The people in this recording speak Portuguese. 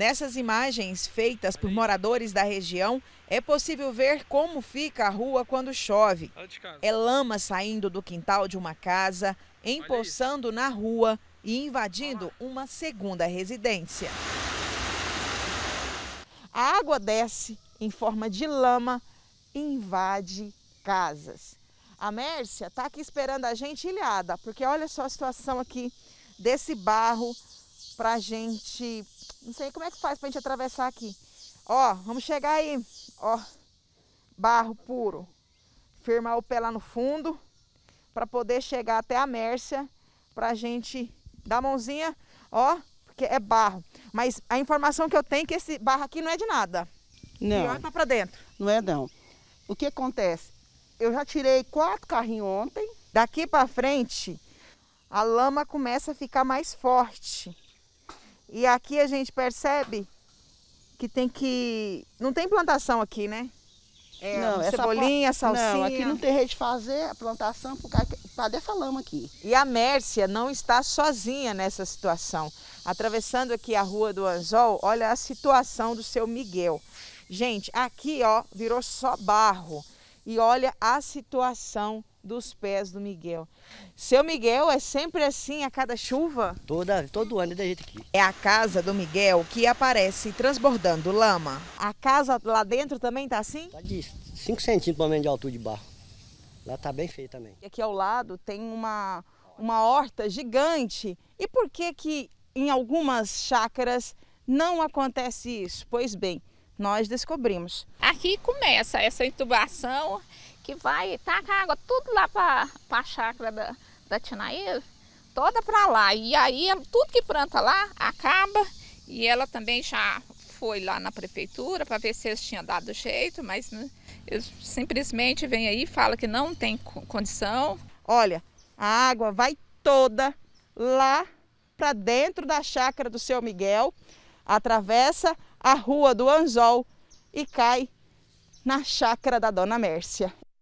Nessas imagens feitas por moradores da região, é possível ver como fica a rua quando chove. É lama saindo do quintal de uma casa, empoçando na rua e invadindo uma segunda residência. A água desce em forma de lama e invade casas. A Mércia está aqui esperando a gente ilhada, porque olha só a situação aqui desse barro pra gente. Não sei como é que faz pra gente atravessar aqui. Ó, vamos chegar aí. Ó, barro puro. Firmar o pé lá no fundo para poder chegar até a Mércia pra gente dar a mãozinha, ó, porque é barro. Mas a informação que eu tenho é que esse barro aqui não é de nada. Não. Pior tá pra dentro. Não é não. O que acontece? Eu já tirei quatro carrinhos ontem. Daqui para frente, a lama começa a ficar mais forte. E aqui a gente percebe que tem que. Não tem plantação aqui, né? É, não, cebolinha, essa... salsinha. Não, aqui não tem rede de fazer a plantação por causa dessa lama aqui. E a Mércia não está sozinha nessa situação. Atravessando aqui a rua do Anzol, olha a situação do seu Miguel. Gente, aqui ó, virou só barro. E olha a situação dos pés do Miguel. Seu Miguel é sempre assim a cada chuva? Toda, todo ano é da gente aqui. É a casa do Miguel que aparece transbordando lama. A casa lá dentro também tá assim? Está de 5 centímetros pelo menos de altura de barro. Lá tá bem feio também. E aqui ao lado tem uma, uma horta gigante. E por que que em algumas chácaras não acontece isso? Pois bem, nós descobrimos. Aqui começa essa intubação que vai e taca água tudo lá para a chácara da, da Tinaíra, toda para lá. E aí tudo que planta lá acaba e ela também já foi lá na prefeitura para ver se eles tinham dado jeito, mas né, eles simplesmente vêm aí e falam que não tem condição. Olha, a água vai toda lá para dentro da chácara do seu Miguel, atravessa a rua do Anzol e cai na chácara da dona Mércia.